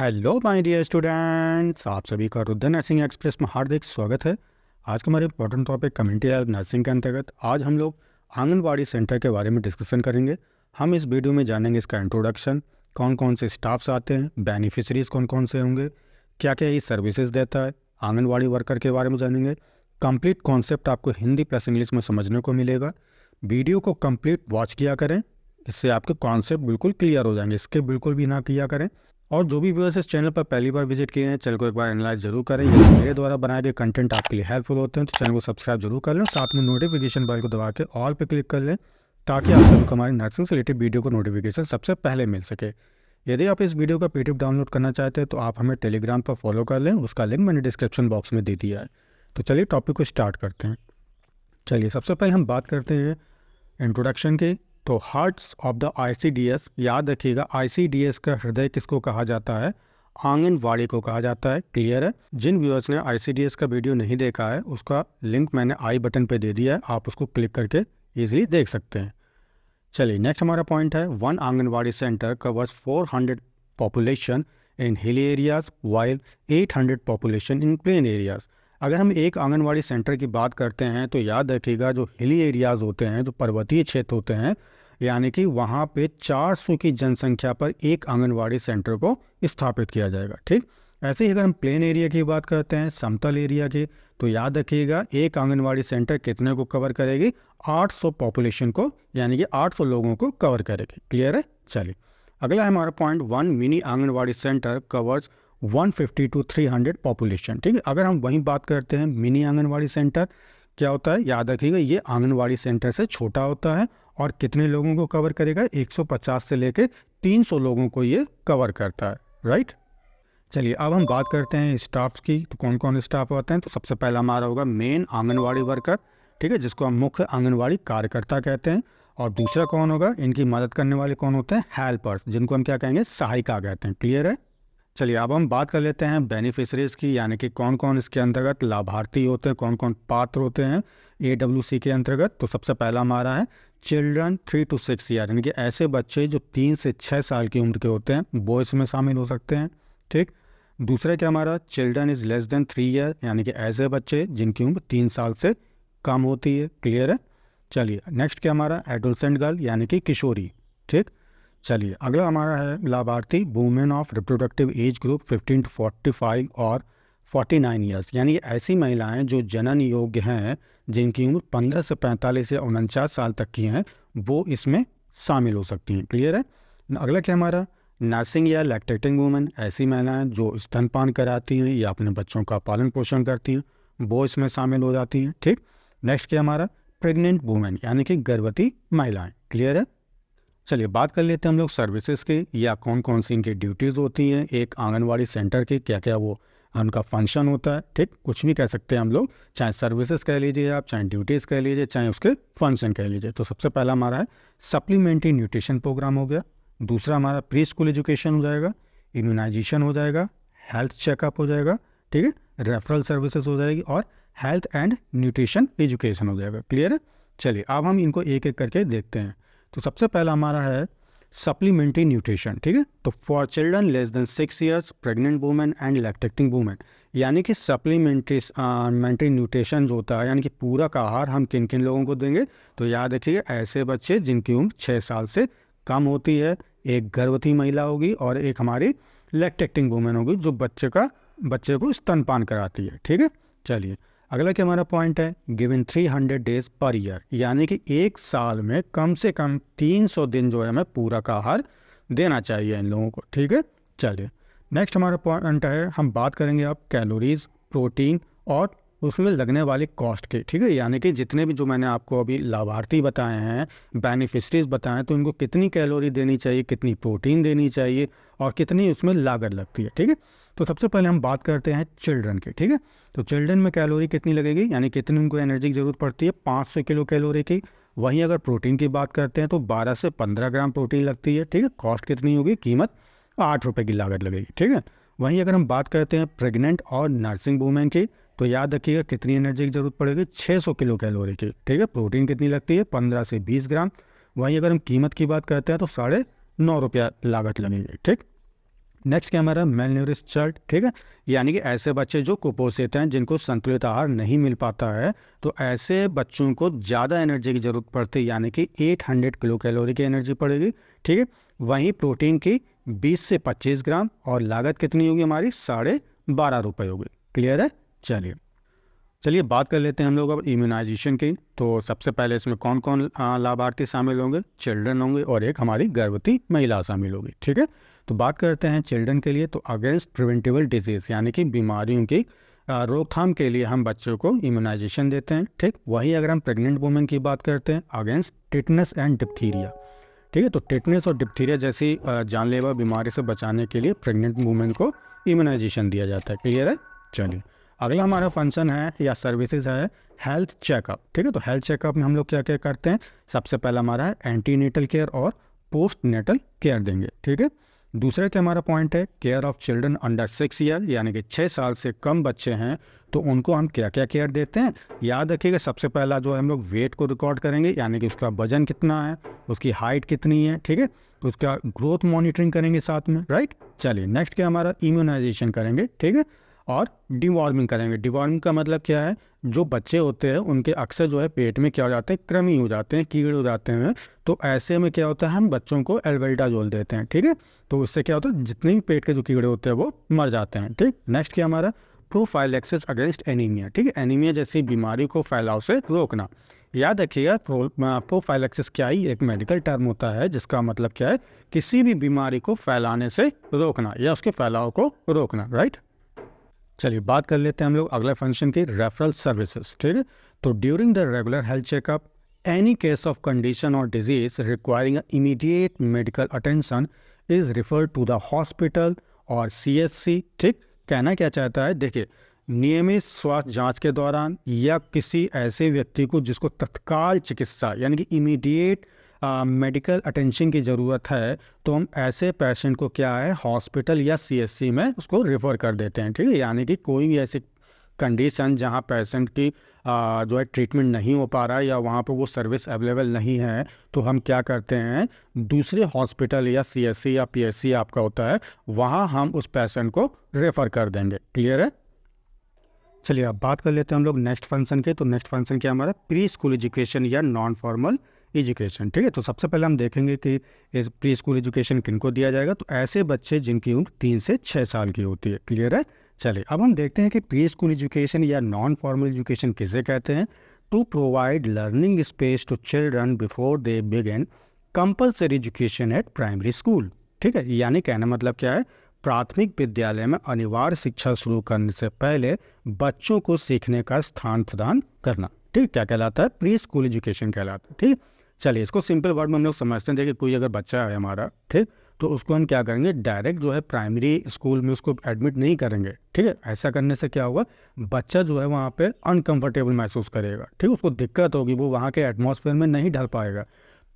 hello my dear students आप सभी का रुद्र नर्सिंग एक्सप्रेस में हार्दिक स्वागत है आज का हमारे important topic community health nursing के अंतर्गत आज हम लोग आंगनबाड़ी सेंटर के बारे में डिस्कशन करेंगे हम इस वीडियो में जानेंगे इसका इंट्रोडक्शन कौन कौन से स्टाफ्स आते हैं बेनिफिशरीज कौन कौन से होंगे क्या क्या ये सर्विसेज देता है आंगनबाड़ी वर्कर के बारे में जानेंगे कंप्लीट कॉन्सेप्ट आपको हिंदी प्लस इंग्लिश में समझने को मिलेगा वीडियो को कंप्लीट वॉच किया करें इससे आपके कॉन्सेप्ट बिल्कुल क्लियर हो जाएंगे इसके बिल्कुल भी ना किया करें और जो भी व्यूअर्स इस चैनल पर पहली बार विजिट किए हैं चैनल को एक बार एनालाइज जरूर करें यदि मेरे द्वारा बनाए गए कंटेंट आपके लिए हेल्पफुल होते हैं तो चैनल को सब्सक्राइब जरूर कर लें साथ में नोटिफिकेशन बेल को दबा के ऑल पर क्लिक कर लें ताकि आप सभी को हमारी नर्सिंग से रिलेटेड वीडियो को नोटिफिकेशन सबसे पहले मिल सके यदि आप इस वीडियो का पीडीएफ डाउनलोड करना चाहते हैं तो आप हमें टेलीग्राम पर फॉलो कर लें उसका लिंक मैंने डिस्क्रिप्शन बॉक्स में दे दिया है तो चलिए टॉपिक को स्टार्ट करते हैं चलिए सबसे पहले हम बात करते हैं इंट्रोडक्शन की तो हार्ट्स ऑफ द आईसीडीएस याद रखिएगा आईसीडीएस का हृदय किसको कहा जाता है आंगनवाड़ी को कहा जाता है क्लियर है जिन व्यूअर्स ने आईसीडीएस का वीडियो नहीं देखा है उसका लिंक मैंने आई बटन पे दे दिया है आप उसको क्लिक करके इजीली देख सकते हैं चलिए नेक्स्ट हमारा पॉइंट है one anganwadi centre covers 400 population in hilly areas while 800 population in plain areas अगर हम एक आंगनवाड़ी सेंटर की बात करते हैं तो याद रखिएगा जो हिली एरियाज़ होते हैं जो पर्वतीय क्षेत्र होते हैं यानी कि वहाँ पे 400 की जनसंख्या पर एक आंगनवाड़ी सेंटर को स्थापित किया जाएगा ठीक ऐसे ही अगर हम प्लेन एरिया की बात करते हैं समतल एरिया की तो याद रखिएगा एक आंगनवाड़ी सेंटर कितने को कवर करेगी 800 पॉपुलेशन को यानी कि 800 लोगों को कवर करेगी क्लियर है चलिए अगला हमारा point one mini anganwadi centre covers 150 to 300 population ठीक है अगर हम वहीं बात करते हैं मिनी आंगनवाड़ी सेंटर क्या होता है याद रखिएगा ये आंगनवाड़ी सेंटर से छोटा होता है और कितने लोगों को कवर करेगा 150 से लेकर 300 लोगों को ये कवर करता है राइट चलिए अब हम बात करते हैं स्टाफ की तो कौन कौन स्टाफ होते हैं तो सबसे पहला हमारा होगा मेन आंगनवाड़ी वर्कर ठीक है जिसको हम मुख्य आंगनवाड़ी कार्यकर्ता कहते हैं और दूसरा कौन होगा इनकी मदद करने वाले कौन होते हैं हेल्पर्स जिनको हम क्या कहेंगे सहायिका कहते हैं क्लियर है चलिए अब हम बात कर लेते हैं बेनिफिशरीज की यानी कि कौन कौन इसके अंतर्गत लाभार्थी होते हैं कौन कौन पात्र होते हैं ए के अंतर्गत तो सबसे पहला हमारा है children three to six year यानी कि ऐसे बच्चे जो तीन से छः साल की उम्र के होते हैं वो इसमें शामिल हो सकते हैं ठीक दूसरा क्या हमारा children is less than three year यानी कि ऐसे बच्चे जिनकी उम्र तीन साल से कम होती है क्लियर है चलिए नेक्स्ट क्या हमारा एडोलसेंट गर्ल यानी कि किशोरी ठीक चलिए अगला हमारा है लाभार्थी women of reproductive age group 15 to 45 और 49 नाइन ईयर्स यानी ऐसी महिलाएं जो जनन योग्य हैं जिनकी उम्र 15 से 45 या उनचास साल तक की हैं वो इसमें शामिल हो सकती हैं क्लियर है अगला क्या हमारा नर्सिंग या लैक्टेटिंग वूमेन ऐसी महिलाएं जो स्तनपान कराती हैं या अपने बच्चों का पालन पोषण करती हैं वो इसमें शामिल हो जाती हैं ठीक नेक्स्ट क्या हमारा प्रेग्नेंट वूमेन यानी कि गर्भवती महिलाएं क्लियर है चलिए बात कर लेते हैं हम लोग सर्विसेज की या कौन कौन सी इनकी ड्यूटीज़ होती हैं एक आंगनवाड़ी सेंटर की क्या क्या वो उनका फंक्शन होता है ठीक कुछ भी कह सकते हैं हम लोग चाहे सर्विसेज कह लीजिए आप चाहे ड्यूटीज़ कह लीजिए चाहे उसके फंक्शन कह लीजिए तो सबसे पहला हमारा है सप्लीमेंट्री न्यूट्रिशन प्रोग्राम हो गया दूसरा हमारा प्री स्कूल एजुकेशन हो जाएगा इम्यूनाइजेशन हो जाएगा हेल्थ चेकअप हो जाएगा ठीक है रेफरल सर्विसेज हो जाएगी और हेल्थ एंड न्यूट्रिशन एजुकेशन हो जाएगा क्लियर है चलिए अब हम इनको एक एक करके देखते हैं तो सबसे पहला हमारा है सप्लीमेंट्री न्यूट्रिशन ठीक है तो for children less than six years pregnant women and lactating women यानी कि सप्लीमेंट्री मेंट्री न्यूट्रिशन जो होता है यानी कि पूरा का आहार हम किन किन लोगों को देंगे तो याद रखिए ऐसे बच्चे जिनकी उम्र छः साल से कम होती है एक गर्भवती महिला होगी और एक हमारी लैक्टेक्टिंग वूमेन होगी जो बच्चे का बच्चे को स्तनपान कराती है ठीक है चलिए अगला क्या हमारा पॉइंट है three hundred days per year यानी कि एक साल में कम से कम तीन सौ दिन जो है हमें पूरा का आहार देना चाहिए इन लोगों को ठीक है चलिए नेक्स्ट हमारा पॉइंट है हम बात करेंगे अब कैलोरीज प्रोटीन और उसमें लगने वाले कॉस्ट के ठीक है यानी कि जितने भी जो मैंने आपको अभी लाभार्थी बताए हैं बेनिफिशरीज बताए हैं तो इनको कितनी कैलोरी देनी चाहिए कितनी प्रोटीन देनी चाहिए और कितनी उसमें लागत लगती है ठीक है तो सबसे पहले हम बात करते हैं चिल्ड्रन की ठीक है तो चिल्ड्रन में कैलोरी कितनी लगेगी यानी कितनी उनको एनर्जी की ज़रूरत पड़ती है पाँच सौ किलो कैलोरी की वहीं अगर प्रोटीन की बात करते हैं तो बारह से पंद्रह ग्राम प्रोटीन लगती है ठीक है कॉस्ट कितनी होगी कीमत आठ रुपये की लागत लगेगी ठीक है वहीं अगर हम बात करते हैं प्रेग्नेंट और नर्सिंग वूमेन की तो याद रखिएगा कितनी एनर्जी की ज़रूरत पड़ेगी 600 किलो कैलोरी की ठीक है प्रोटीन कितनी लगती है 15 से 20 ग्राम वहीं अगर हम कीमत की बात करते हैं तो साढ़े नौ रुपया लागत लगेगी ठीक नेक्स्ट क्या हमारा मेलन्यूरिस चार्ट ठीक है यानी कि ऐसे बच्चे जो कुपोषित हैं जिनको संतुलित आहार नहीं मिल पाता है तो ऐसे बच्चों को ज़्यादा एनर्जी की ज़रूरत पड़ती है यानी कि 800 किलो कैलोरी की एनर्जी पड़ेगी ठीक है वहीं प्रोटीन की 20 से 25 ग्राम और लागत कितनी होगी हमारी साढ़े बारह रुपये होगी क्लियर है चलिए चलिए बात कर लेते हैं हम लोग अब इम्यूनाइजेशन की तो सबसे पहले इसमें कौन कौन लाभार्थी शामिल होंगे चिल्ड्रन होंगे और एक हमारी गर्भवती महिला शामिल होगी ठीक है तो बात करते हैं चिल्ड्रन के लिए तो अगेंस्ट प्रिवेंटेबल डिजीज़ यानी कि बीमारियों की रोकथाम के लिए हम बच्चों को इम्यूनाइजेशन देते हैं ठीक वही अगर हम प्रेग्नेंट वुमेन की बात करते हैं अगेंस्ट टिटनेस एंड डिप्थीरिया ठीक है तो टिटनेस और डिप्थीरिया जैसी जानलेवा बीमारी से बचाने के लिए प्रेग्नेंट वुमेन को इम्यूनाइजेशन दिया जाता है क्लियर है चलिए अगला हमारा फंक्शन है या सर्विसेज है हेल्थ चेकअप ठीक है तो हेल्थ चेकअप में हम लोग क्या क्या करते हैं सबसे पहला हमारा है नेटल केयर और पोस्ट नेटल केयर देंगे ठीक है दूसरे के हमारा पॉइंट है care of children under six year यानी कि छः साल से कम बच्चे हैं तो उनको हम क्या क्या केयर देते हैं याद रखिएगा सबसे पहला जो है हम लोग वेट को रिकॉर्ड करेंगे यानी कि उसका वजन कितना है उसकी हाइट कितनी है ठीक है उसका ग्रोथ मॉनिटरिंग करेंगे साथ में राइट चलिए नेक्स्ट क्या हमारा इम्यूनाइजेशन करेंगे ठीक है और डिवॉर्मिंग करेंगे डिवॉर्मिंग का मतलब क्या है जो बच्चे होते हैं उनके अक्सर जो है पेट में क्या हो जाते हैं कृमि हो जाते हैं कीड़े हो जाते हैं तो ऐसे में क्या होता है हम बच्चों को जोल देते हैं ठीक है तो उससे क्या होता है जितने भी पेट के जो कीड़े होते हैं वो मर जाते हैं ठीक नेक्स्ट क्या हमारा प्रोफाइलेक्सिस अगेंस्ट एनीमिया ठीक है एनीमिया जैसी बीमारी को फैलाव से रोकना याद रखिएगा प्रोफाइलेक्सिस क्या ही एक मेडिकल टर्म होता है जिसका मतलब क्या है किसी भी बीमारी को फैलाने से रोकना या उसके फैलाव को रोकना राइट चलिए बात कर लेते हैं हम लोग अगले फंक्शन की रेफरल सर्विसेज ठीक है तो during the regular health checkup any case of condition और disease requiring immediate medical attention is refer to the hospital और सी ठीक कहना क्या चाहता है देखिए नियमित स्वास्थ्य जांच के दौरान या किसी ऐसे व्यक्ति को जिसको तत्काल चिकित्सा यानी कि इमीडिएट मेडिकल अटेंशन की ज़रूरत है तो हम ऐसे पेशेंट को क्या है हॉस्पिटल या सी में उसको रेफ़र कर देते हैं ठीक है यानी कि कोई भी ऐसी कंडीशन जहाँ पेशेंट की आ, जो है ट्रीटमेंट नहीं हो पा रहा है या वहाँ पर वो सर्विस अवेलेबल नहीं है तो हम क्या करते हैं दूसरे हॉस्पिटल या सीएससी या पीएससी आपका होता है वहाँ हम उस पेशेंट को रेफ़र कर देंगे क्लियर है चलिए अब बात कर लेते हैं हम लोग नेक्स्ट फंक्शन के तो नेक्स्ट फंक्शन क्या हमारा प्री स्कूल एजुकेशन या नॉन फॉर्मल एजुकेशन ठीक है तो सबसे पहले हम देखेंगे कि प्री स्कूल एजुकेशन किन को दिया जाएगा तो ऐसे बच्चे जिनकी उम्र तीन से छः साल की होती है क्लियर है चलिए अब हम देखते हैं कि प्री स्कूल एजुकेशन या नॉन फॉर्मल एजुकेशन किसे कहते हैं to provide learning space to children before they begin compulsory education at primary school ठीक है यानी कहना मतलब क्या है प्राथमिक विद्यालय में अनिवार्य शिक्षा शुरू करने से पहले बच्चों को सीखने का स्थान प्रदान करना ठीक क्या कहलाता है प्री स्कूल एजुकेशन कहलाता है ठीक चलिए इसको सिंपल वर्ड में हम लोग समझते हैं कि कोई अगर बच्चा है हमारा ठीक तो उसको हम क्या करेंगे डायरेक्ट जो है प्राइमरी स्कूल में उसको एडमिट नहीं करेंगे ठीक है ऐसा करने से क्या होगा बच्चा जो है वहाँ पे अनकंफर्टेबल महसूस करेगा ठीक उसको दिक्कत होगी वो वहाँ के एटमोसफेयर में नहीं ढल पाएगा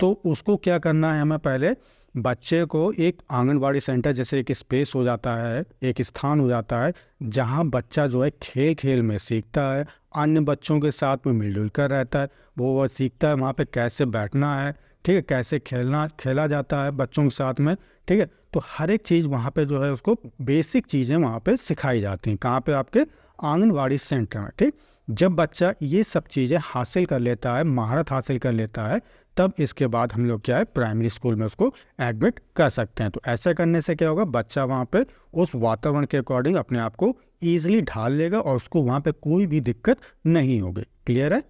तो उसको क्या करना है हमें पहले बच्चे को एक आंगनबाड़ी सेंटर जैसे एक स्पेस हो जाता है एक स्थान हो जाता है जहाँ बच्चा जो है खेल खेल में सीखता है अन्य बच्चों के साथ में मिलजुल कर रहता है वो वह सीखता है वहाँ पे कैसे बैठना है ठीक है कैसे खेलना खेला जाता है बच्चों के साथ में ठीक है तो हर एक चीज़ वहाँ पे जो है उसको बेसिक चीज़ें वहाँ पे सिखाई जाती हैं कहाँ पे आपके आंगनबाड़ी सेंटर में ठीक जब बच्चा ये सब चीज़ें हासिल कर लेता है महारत हासिल कर लेता है तब इसके बाद हम लोग क्या है प्राइमरी स्कूल में उसको एडमिट कर सकते हैं तो ऐसे करने से क्या होगा बच्चा वहाँ पर उस वातावरण के अकॉर्डिंग अपने आप को ईजिली ढाल लेगा और उसको वहाँ पर कोई भी दिक्कत नहीं होगी क्लियर है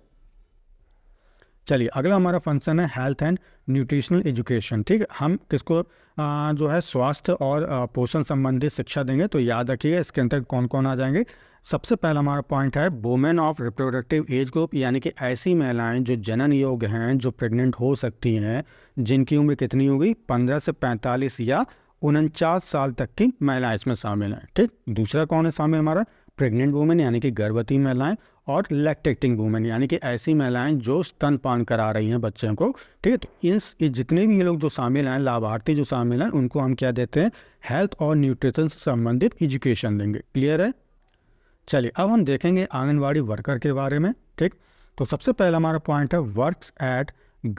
चलिए अगला हमारा फंक्शन है हेल्थ एंड न्यूट्रिशनल एजुकेशन ठीक है हम किसको आ, जो है स्वास्थ्य और पोषण संबंधी शिक्षा देंगे तो याद रखिएगा इसके अंतर्गत कौन कौन आ जाएंगे सबसे पहला हमारा पॉइंट है women of reproductive age group यानी कि ऐसी महिलाएं जो जनन योग हैं जो प्रेग्नेंट हो सकती हैं जिनकी उम्र कितनी होगी पंद्रह से पैंतालीस या उनचास साल तक की महिलाएं इसमें शामिल हैं ठीक दूसरा कौन है शामिल हमारा प्रेग्नेंट वुमेन यानी कि गर्भवती महिलाएं और लैक्टेक्टिंग वुमेन यानी कि ऐसी महिलाएं जो स्तनपान करा रही हैं बच्चों को ठीक है तो जितने भी ये लोग जो शामिल हैं लाभार्थी जो शामिल हैं उनको हम क्या देते हैं हेल्थ और न्यूट्रिशन से संबंधित एजुकेशन देंगे क्लियर है चलिए अब हम देखेंगे आंगनवाड़ी वर्कर के बारे में ठीक तो सबसे पहला हमारा पॉइंट है work at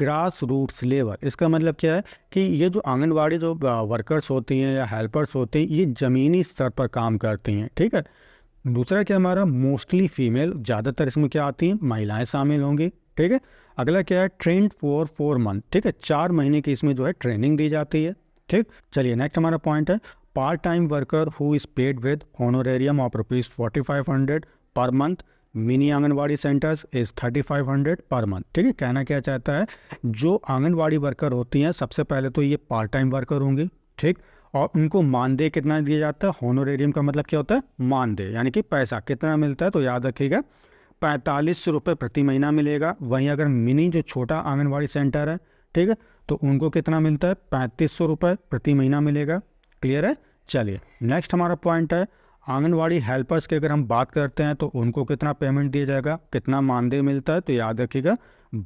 grass roots level इसका मतलब क्या है कि ये जो आंगनवाड़ी जो वर्कर्स होती हैं या हेल्पर्स होते हैं ये ज़मीनी स्तर पर काम करती हैं ठीक है दूसरा क्या हमारा मोस्टली फीमेल ज़्यादातर इसमें क्या आती हैं महिलाएं शामिल होंगी ठीक है अगला क्या है ट्रेंड फॉर फोर मंथ ठीक है चार महीने की इसमें जो है ट्रेनिंग दी जाती है ठीक चलिए नेक्स्ट हमारा पॉइंट है part time worker who is paid with honorarium of rupees forty five hundred per month mini anganwadi centres is thirty five hundred per month ठीक है कहना क्या चाहता है जो आंगनवाड़ी वर्कर होती हैं सबसे पहले तो ये पार्ट टाइम वर्कर होंगी ठीक और उनको मानदेय कितना दिया जाता है होनोरेरियम का मतलब क्या होता है मानदेय यानी कि पैसा कितना मिलता है तो याद रखिएगा पैंतालीस सौ रुपये प्रति महीना मिलेगा वहीं अगर मिनी जो छोटा आंगनबाड़ी सेंटर है ठीक है तो उनको कितना मिलता है पैंतीस सौ रुपये प्रति महीना मिलेगा क्लियर है चलिए नेक्स्ट हमारा पॉइंट है आंगनवाड़ी हेल्पर्स की अगर हम बात करते हैं तो उनको कितना पेमेंट दिया जाएगा कितना मानदेय मिलता है तो याद रखिएगा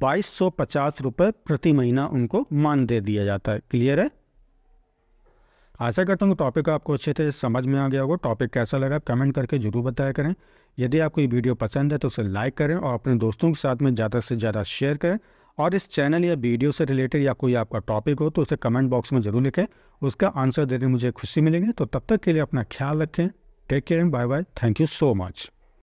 बाईस सौ पचास रुपये प्रति महीना उनको मानदेय दिया जाता है क्लियर है आशा करता हूँ टॉपिक आपको अच्छे से समझ में आ गया होगा टॉपिक कैसा लगा कमेंट करके जरूर बताया करें यदि आपको ये वीडियो पसंद है तो उसे लाइक करें और अपने दोस्तों के साथ में ज़्यादा से ज़्यादा शेयर करें और इस चैनल या वीडियो से रिलेटेड या कोई आपका टॉपिक हो तो उसे कमेंट बॉक्स में ज़रूर लिखें उसका आंसर देने मुझे खुशी मिलेंगे तो तब तक के लिए अपना ख्याल रखें take care bye bye thank you so much